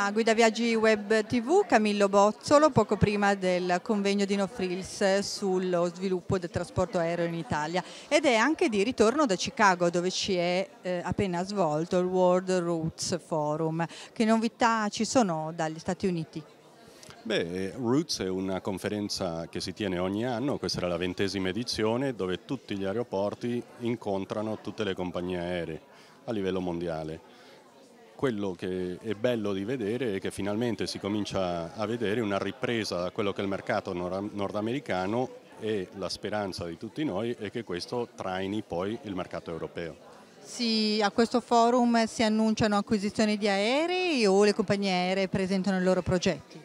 A Guida Viaggi Web TV Camillo Bozzolo poco prima del convegno di No Frills sullo sviluppo del trasporto aereo in Italia ed è anche di ritorno da Chicago dove ci è eh, appena svolto il World Roots Forum. Che novità ci sono dagli Stati Uniti? Beh, Roots è una conferenza che si tiene ogni anno, questa era la ventesima edizione dove tutti gli aeroporti incontrano tutte le compagnie aeree a livello mondiale quello che è bello di vedere è che finalmente si comincia a vedere una ripresa da quello che è il mercato nordamericano e la speranza di tutti noi è che questo traini poi il mercato europeo. Sì, a questo forum si annunciano acquisizioni di aerei o le compagnie aeree presentano i loro progetti?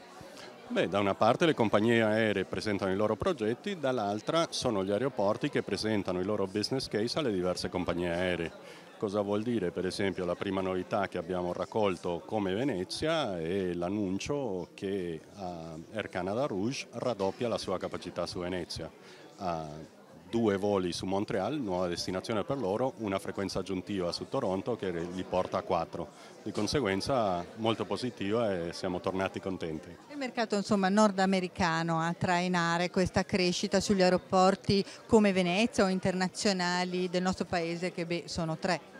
Beh, da una parte le compagnie aeree presentano i loro progetti, dall'altra sono gli aeroporti che presentano i loro business case alle diverse compagnie aeree cosa vuol dire per esempio la prima novità che abbiamo raccolto come Venezia è l'annuncio che Air Canada Rouge raddoppia la sua capacità su Venezia. Ha due voli su Montreal, nuova destinazione per loro, una frequenza aggiuntiva su Toronto che li porta a quattro. Di conseguenza molto positiva e siamo tornati contenti. Il mercato insomma, nordamericano a trainare questa crescita sugli aeroporti come Venezia o internazionali del nostro paese che beh, sono tre.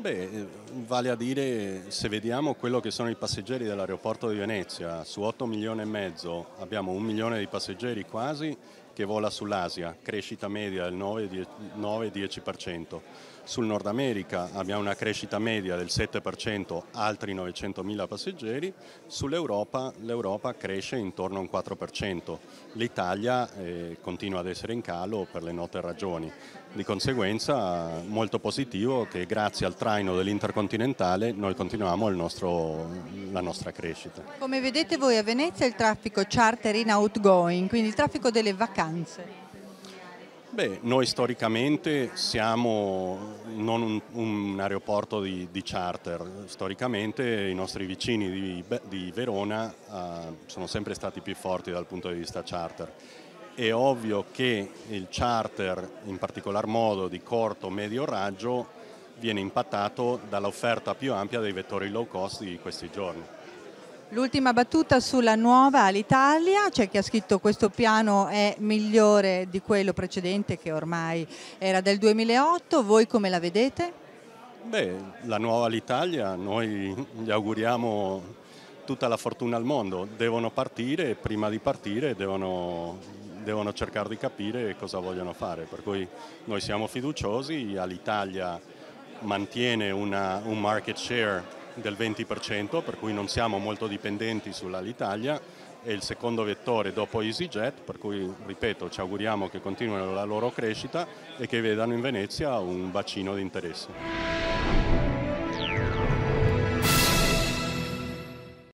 Beh, eh, vale a dire, se vediamo quello che sono i passeggeri dell'aeroporto di Venezia, su 8 milioni e mezzo abbiamo un milione di passeggeri quasi che vola sull'Asia, crescita media del 9-10%. Sul Nord America abbiamo una crescita media del 7%, altri 900 mila passeggeri, sull'Europa l'Europa cresce intorno a un 4%, l'Italia eh, continua ad essere in calo per le note ragioni. Di conseguenza molto positivo che grazie al traino dell'Intercontinentale noi continuiamo nostro, la nostra crescita. Come vedete voi a Venezia il traffico charter in outgoing, quindi il traffico delle vacanze. Beh, noi storicamente siamo non un, un aeroporto di, di, charter, storicamente i nostri vicini di, di Verona uh, sono sempre stati più forti dal punto di vista charter è ovvio che il charter, in particolar modo di corto-medio raggio, viene impattato dall'offerta più ampia dei vettori low cost di questi giorni. L'ultima battuta sulla nuova Alitalia, c'è chi ha scritto questo piano è migliore di quello precedente che ormai era del 2008, voi come la vedete? Beh, la nuova Alitalia noi gli auguriamo tutta la fortuna al mondo, devono partire e prima di partire devono devono cercare di capire cosa vogliono fare, per cui noi siamo fiduciosi, all'Italia mantiene una, un market share del 20%, per cui non siamo molto dipendenti sull'Alitalia e il secondo vettore dopo EasyJet, per cui ripeto ci auguriamo che continuino la loro crescita e che vedano in Venezia un bacino di interesse.